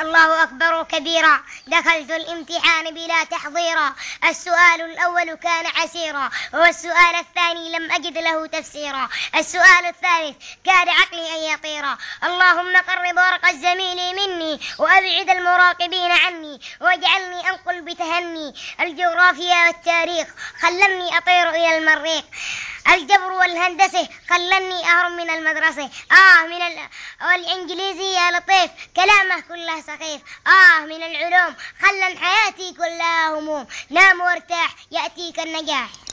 الله أكبر كبيرا دخلت الامتحان بلا تحضيرا السؤال الأول كان عسيرا والسؤال الثاني لم أجد له تفسيرا السؤال الثالث كاد عقلي أن يطيرا اللهم قرب ورق الزميل مني وأبعد المراقبين عني واجعلني أنقل بتهني الجغرافيا والتاريخ خلني أطير إلى المريخ الجبر والهندسة خلني أهرب من المدرسة آه من والإنجليزي كلامه كله سخيف آه من العلوم خلى حياتي كلها هموم نام وارتاح يأتيك النجاح